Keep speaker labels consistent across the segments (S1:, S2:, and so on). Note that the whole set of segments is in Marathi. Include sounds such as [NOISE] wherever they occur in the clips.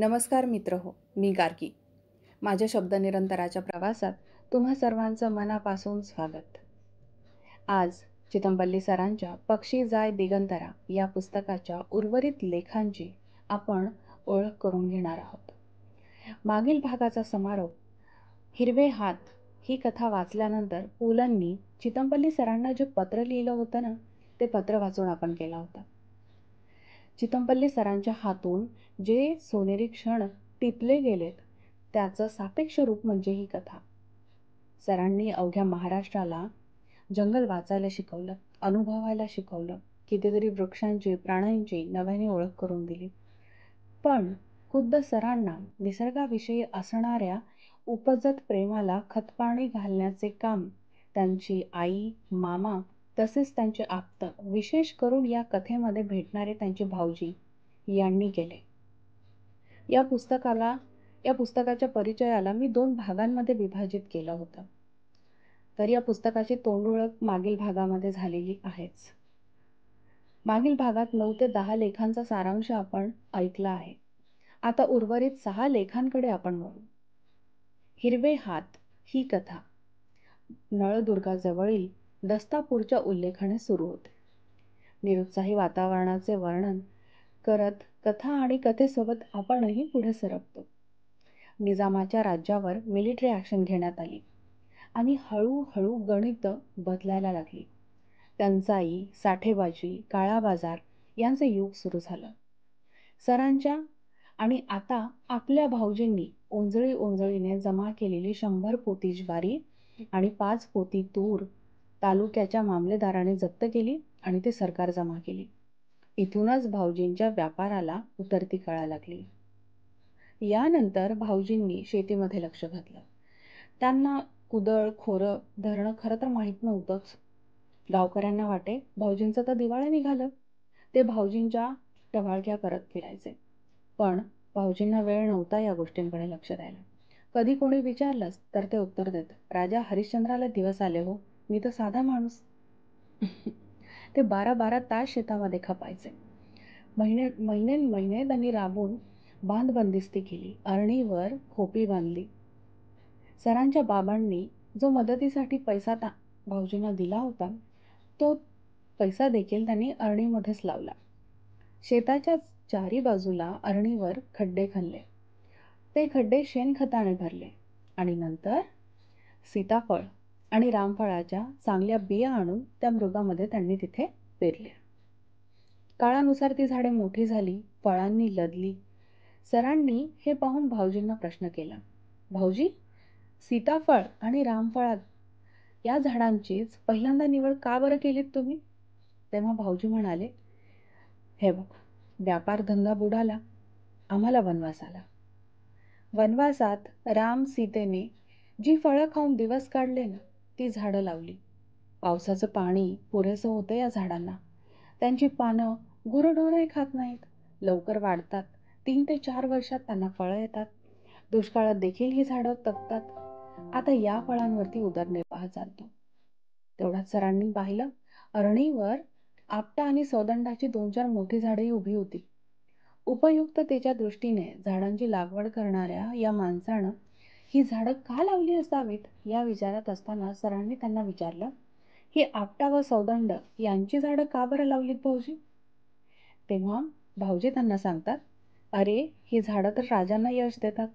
S1: नमस्कार मित्र हो मी गार्गी माझ्या शब्द निरंतराच्या प्रवासात तुम्हा सर्वांचं मनापासून स्वागत आज चितंबल्ली सरांच्या पक्षी जाय दिगंतरा या पुस्तकाच्या उर्वरित लेखांची आपण ओळख करून घेणार आहोत मागील भागाचा समारोप हिरवे हात ही कथा वाचल्यानंतर पुलांनी चितंबल्ली सरांना जे पत्र लिहिलं होतं ना ते पत्र वाचून आपण केला होता चितमपल्ली सरांच्या हातून जे सोनेरी क्षण टिपले गेलेत त्याचं सापेक्ष रूप म्हणजे ही कथा सरांनी अवघ्या महाराष्ट्राला जंगल वाचायला शिकवलं अनुभवायला शिकवलं कितीतरी वृक्षांची प्राण्यांची नव्याने ओळख करून दिली पण खुद्द सरांना निसर्गाविषयी असणाऱ्या उपजत प्रेमाला खतपाणी घालण्याचे काम त्यांची आई मामा तसेच त्यांचे आप्त विशेष करून या कथेमध्ये भेटणारे त्यांचे भाऊजी यांनी केले या पुस्तकाला या पुस्तकाच्या परिचयाला मी दोन भागांमध्ये विभाजित केलं होतं तर या पुस्तकाची तोंडओळख मागील भागामध्ये झालेली आहेच मागील भागात नऊ ते दहा लेखांचा सारांश आपण ऐकला आहे आता उर्वरित सहा लेखांकडे आपण वळू हिरवे हात ही कथा नळदुर्गाजवळील दस्तापूरच्या उल्लेखाने सुरू होते निरुत्साही वातावरणाचे वर्णन करत कथा आणि कथेसोबत आपणही पुढे सरकतो निजामाच्या राज्यावर मिलिटरी ॲक्शन घेण्यात आली आणि हळूहळू गणित बदलायला लागली टंचाई साठेबाजी काळा बाजार यांचे युग सुरू झालं सरांच्या आणि आता आपल्या भाऊजींनी ओंजळी ओंजळीने जमा केलेली शंभर पोती ज्वारी आणि पाच पोती तूर तालुक्याच्या मामलेदाराने जप्त केली आणि ते सरकार जमा केली इथूनच भाऊजींच्या व्यापाराला उतरती कळा लागली यानंतर भाऊजींनी शेतीमध्ये लक्ष घातलं त्यांना कुदळ खोरं धरण खरं तर माहीत नव्हतंच गावकऱ्यांना वाटे भाऊजींचं तर दिवाळं निघालं ते भाऊजींच्या टवाळक्या करत फिरायचे पण भाऊजींना वेळ नव्हता या गोष्टींकडे लक्ष द्यायला कधी कोणी विचारलंच तर ते उत्तर देत राजा हरिश्चंद्राला दिवस आले हो मी तर साधा माणूस [LAUGHS] ते बारा बारा तास शेतामध्ये खपायचे महिने महिने महिने त्यांनी राबून बांध बंदिस्ती केली अरणीवर खोपी बांधली सरांच्या बाबांनी जो मदतीसाठी पैसा ता भाऊजींना दिला होता तो पैसा देखील त्यांनी अरणीमध्येच लावला शेताच्या चारी बाजूला अरणीवर खड्डे खणले ते खड्डे शेणखताने भरले आणि नंतर सीताफळ आणि रामफळाच्या चांगल्या बिया आणून त्या मृगामध्ये त्यांनी तिथे पेरल्या काळानुसार ती झाडे मोठी झाली फळांनी लदली सरांनी हे पाहून भाऊजींना प्रश्न केला भाऊजी सीताफळ आणि रामफळात या झाडांचीच पहिल्यांदा निवड का बरं केलीत तुम्ही तेव्हा भाऊजी म्हणाले हे बघ धंदा बुडाला आम्हाला वनवास आला वनवासात राम सीतेने जी फळं खाऊन दिवस काढले ना ती झाडं लावली पावसाचं पाणी पुरेसं होतं या झाडांना त्यांची पानं गुरंढोरंही खात नाहीत लवकर वाढतात तीन ते चार वर्षात त्यांना फळं येतात दुष्काळात देखील ही झाडं तगतात आता या फळांवरती उदरनिर्वाह चालतो तेवढ्याच सरांनी पाहिलं अरणीवर आपटा आणि सौदंडाची दोन चार मोठी झाडेही उभी होती उपयुक्ततेच्या दृष्टीने झाडांची लागवड करणाऱ्या या माणसानं ही झाडं का लावली असावीत या विचारात असताना सरांनी त्यांना विचारलं ही आपटा व सौदंड यांची झाडं का बरं लावलीत भाऊजी तेव्हा भाऊजी त्यांना सांगतात अरे ही झाडं तर राजांना यश देतात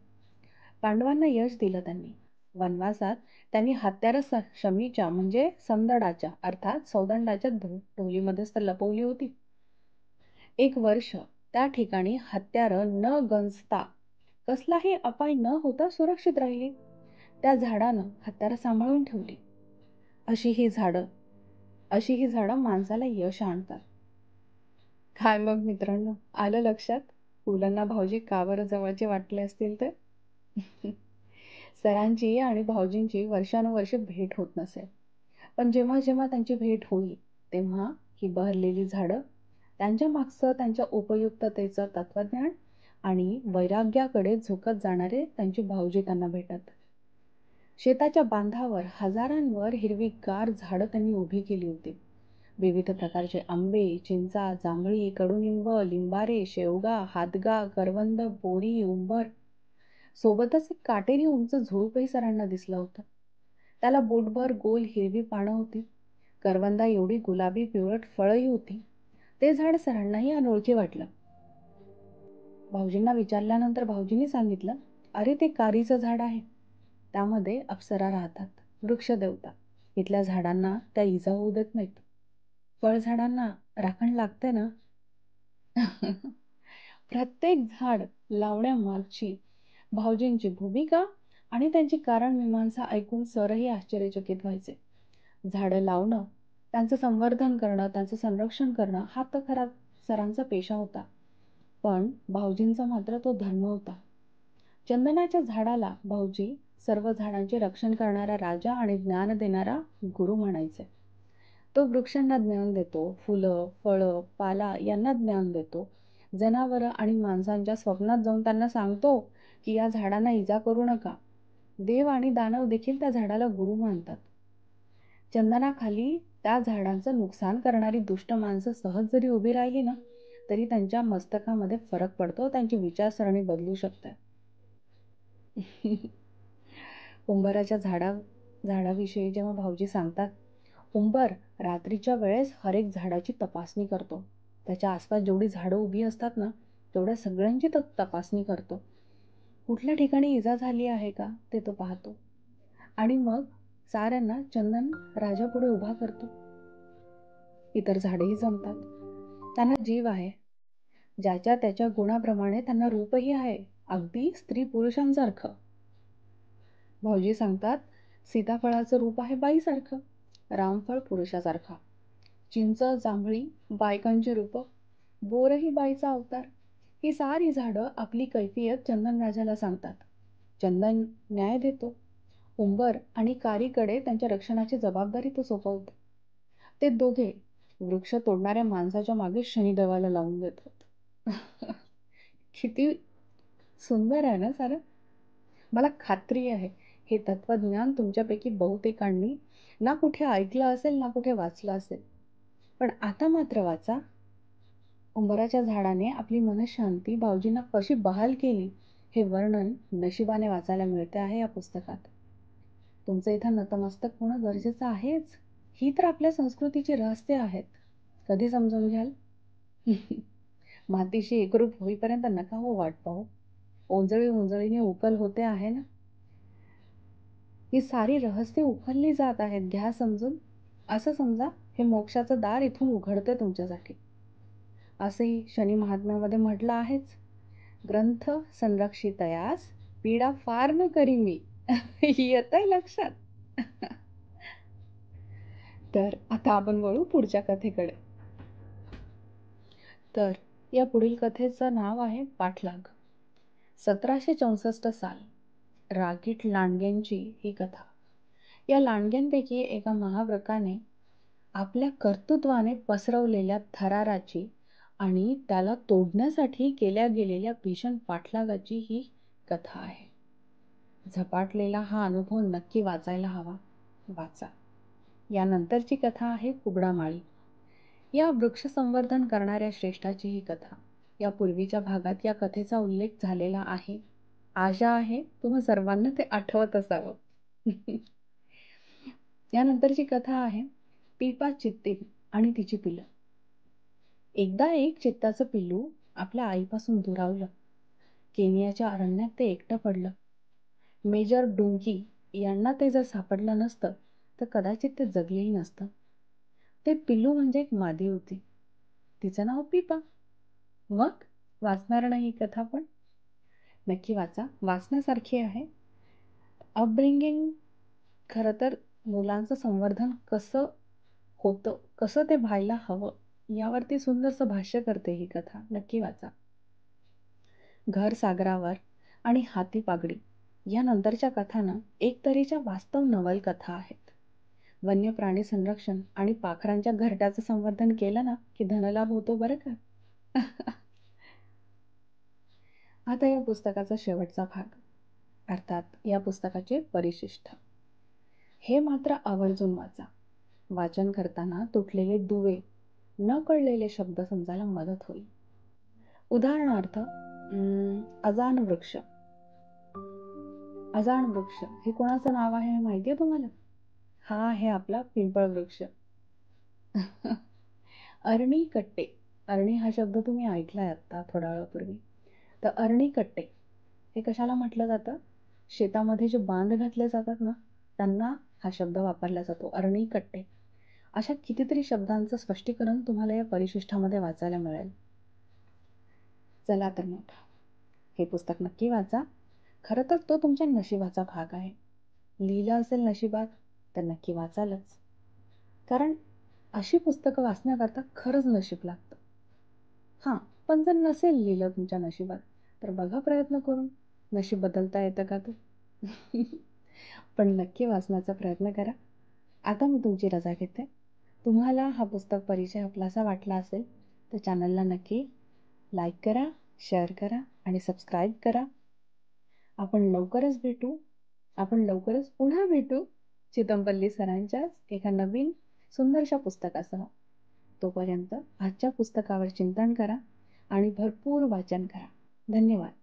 S1: पांडवांना यश दिलं त्यांनी वनवासात त्यांनी हत्यार शमीच्या म्हणजे समदडाच्या अर्थात सौदंडाच्या ढोलीमध्येच तर लपवली होती एक वर्ष त्या ठिकाणी हत्यार न गंजता कसलाही अपाय न होता सुरक्षित राहिले त्या झाडानं हत्यार सांभाळून ठेवली अशी ही झाडं अशी ही झाडं माणसाला यश आणतात काय मग मित्रांनो आलं लक्षात मुलांना भाऊजी कावर जवळचे वाटले असतील तर [LAUGHS] सरांची आणि भाऊजींची वर्षानुवर्ष भेट होत नसेल पण जेव्हा जेव्हा त्यांची भेट होईल तेव्हा ही बहरलेली झाडं त्यांच्या मागचं त्यांच्या उपयुक्ततेचं तत्वज्ञान आणि वैराग्याकडे झुकत जाणारे त्यांचे भाऊजी त्यांना भेटत शेताच्या बांधावर हजारांवर हिरवीगार झाडं त्यांनी उभी केली होती विविध प्रकारचे आंबे चिंचा जांभळी कडुनिंब लिंबारे शेवगा हातगा करवंद बोरी उंबर सोबतच एक काटेरी उंच झुळूपही सरांना दिसलं होतं त्याला बोटभर गोल हिरवी पानं होती करवंदा एवढी गुलाबी पिवळट फळही होती ते झाड सरांनाही अनोळखी वाटलं भाऊजींना विचारल्यानंतर भाऊजींनी सांगितलं अरे ते कारीचं झाड आहे त्यामध्ये अप्सरा राहतात वृक्ष देवता इथल्या झाडांना त्या इजा होऊ देत नाहीत फळझाडांना राखण लागते ना [LAUGHS] प्रत्येक झाड लावण्यामागची भाऊजींची भूमिका आणि त्यांची कारण मीमांसा ऐकून सरही आश्चर्यचकित व्हायचे झाडं लावणं त्यांचं संवर्धन करणं त्यांचं संरक्षण करणं हा तर खरा सरांचा पेशा होता पण भाऊजींचा मात्र तो धर्म होता चंदनाच्या झाडाला भाऊजी सर्व झाडांचे रक्षण करणारा राजा आणि ज्ञान देणारा गुरु म्हणायचे तो वृक्षांना ज्ञान देतो फुलं फळं पाला यांना ज्ञान देतो जनावरं आणि माणसांच्या स्वप्नात जाऊन त्यांना सांगतो की या झाडांना इजा करू नका देव आणि दानव देखील त्या झाडाला गुरु मानतात चंदनाखाली त्या झाडांचं नुकसान करणारी दुष्ट माणसं सहज जरी उभी राहिली ना तरी त्यांच्या मस्तकामध्ये फरक पडतो त्यांची विचारसरणी बदलू शकते [LAUGHS] उंबराच्या झाडा झाडाविषयी जेव्हा भाऊजी सांगतात उंबर रात्रीच्या वेळेस हरेक झाडाची तपासणी करतो त्याच्या आसपास जेवढी झाडं उभी असतात ना तेवढ्या सगळ्यांची तो तपासणी करतो कुठल्या ठिकाणी इजा झाली आहे का ते तो पाहतो आणि मग साऱ्यांना चंदन राजापुढे उभा करतो इतर झाडेही जमतात त्यांना जीव आहे ज्याच्या त्याच्या गुणाप्रमाणे त्यांना रूपही आहे अगदी स्त्री पुरुषांसारखं भाऊजी सांगतात सीताफळाचं रूप आहे बाईसारखं रामफळ पुरुषासारखा चिंच जांभळी बायकांची रूप बोरही बाईचा अवतार ही सारी झाडं आपली कैफियत चंदन राजाला सांगतात चंदन न्याय देतो उंबर आणि कारीकडे त्यांच्या रक्षणाची जबाबदारी तो सोपवतो ते दोघे वृक्ष तोडणाऱ्या माणसाच्या मागे शनिदेवाला लावून देतात [LAUGHS] किती सुंदर आहे ना सारं मला खात्री आहे हे तत्वज्ञान तुमच्यापैकी बहुतेकांनी ना कुठे ऐकलं असेल ना कुठे वाचलं असेल पण आता मात्र वाचा उंबराच्या झाडाने आपली मनशांती भाऊजींना कशी बहाल केली हे वर्णन नशिबाने वाचायला मिळते आहे या पुस्तकात तुमचं इथं नतमस्तक होणं गरजेचं आहेच ही तर आपल्या संस्कृतीची रहस्य आहेत कधी समजून घ्याल [LAUGHS] मातीशी एकरूप होईपर्यंत नका हो वाट पाहू ओंजळी ओंजळीने उकल होते आहे ना ही सारी रहस्ये उकलली जात आहेत घ्या समजून असं समजा हे मोक्षाचं दार इथून उघडते तुमच्यासाठी असंही शनी महात्म्यामध्ये म्हटलं आहेच ग्रंथ संरक्षितयास पीडा फार न करी मी [LAUGHS] येत आहे लक्षात [LAUGHS] तर आता आपण वळू पुढच्या कथेकडे तर या पुढील कथेचं नाव आहे पाठलाग सतराशे चौसष्ट साल रागीट लांडग्यांची ही कथा या लांडग्यांपैकी एका महाव्रकाने आपल्या कर्तृत्वाने पसरवलेल्या थराराची आणि त्याला तोडण्यासाठी केल्या गेलेल्या भीषण पाठलागाची ही कथा आहे झपाटलेला हा अनुभव नक्की वाचायला हवा वाचा यानंतरची कथा आहे कुबडामाळी या वृक्ष संवर्धन करणाऱ्या श्रेष्ठाची ही कथा या पूर्वीच्या भागात या कथेचा उल्लेख झालेला आहे आशा आहे तुम्हा सर्वांना ते आठवत असावं [LAUGHS] यानंतरची कथा आहे पिपा चित्ते आणि तिची पिलं एकदा एक चित्ताचं पिल्लू आपल्या आईपासून दुरावलं केनियाच्या अरण्यात ते एकटं पडलं मेजर डुंकी यांना ते जर सापडलं नसतं तर कदाचित ते जगलेही नसतं ते पिल्लू म्हणजे एक मादी होती तिचं नाव पिपा मग वाचणार नाही कथा पण नक्की वाचा वाचण्यासारखी आहे अपब्रिंगिंग खरं तर मुलांचं संवर्धन कसं होतं कसं ते व्हायला हवं यावरती सुंदरसं भाष्य करते ही कथा नक्की वाचा घर सागरावर आणि हाती पागडी या नंतरच्या कथानं एक तऱ्हेच्या वास्तव नवल कथा आहेत वन्य प्राणी संरक्षण आणि पाखरांच्या घरट्याचं संवर्धन केलं ना की धनलाभ होतो बरं का [LAUGHS] आता या पुस्तकाचा शेवटचा भाग अर्थात या पुस्तकाचे परिशिष्ट हे मात्र आवर्जून वाचा वाचन करताना तुटलेले दुवे न कळलेले शब्द समजायला मदत होईल उदाहरणार्थ अजान वृक्ष अजान वृक्ष हे कोणाचं नाव आहे माहिती आहे तुम्हाला हा आहे आपला पिंपळ वृक्ष अरणी कट्टे अरणी हा शब्द तुम्ही ऐकलाय आत्ता थोड्या वेळापूर्वी तर अरणी कट्टे हे कशाला म्हटलं जातं शेतामध्ये जे बांध घातले जातात ना त्यांना हा शब्द वापरला जातो अरणी कट्टे अशा कितीतरी शब्दांचं स्पष्टीकरण तुम्हाला या परिशिष्टामध्ये वाचायला मिळेल चला तर मग हे पुस्तक नक्की वाचा खरं तर तो तुमच्या नशिबाचा भाग आहे लिहिलं असेल नशिबात तर नक्की वाचालच कारण अशी पुस्तकं वाचण्याकरता खरंच नशीब लागतं हां पण जर नसेल लिहिलं तुमच्या नशिबात तर बघा प्रयत्न करून नशीब बदलता येतं का तू [LAUGHS] पण नक्की वाचण्याचा प्रयत्न करा आता मी तुमची रजा घेते तुम्हाला हा पुस्तक परिचय आपलासा वाटला असेल तर चॅनलला नक्की लाईक करा शेअर करा आणि सबस्क्राईब करा आपण लवकरच भेटू आपण लवकरच पुन्हा भेटू चितमपल्ली सरांच्याच एका नवीन सुंदरशा पुस्तकासह तोपर्यंत आजच्या पुस्तकावर चिंतन करा आणि भरपूर वाचन करा धन्यवाद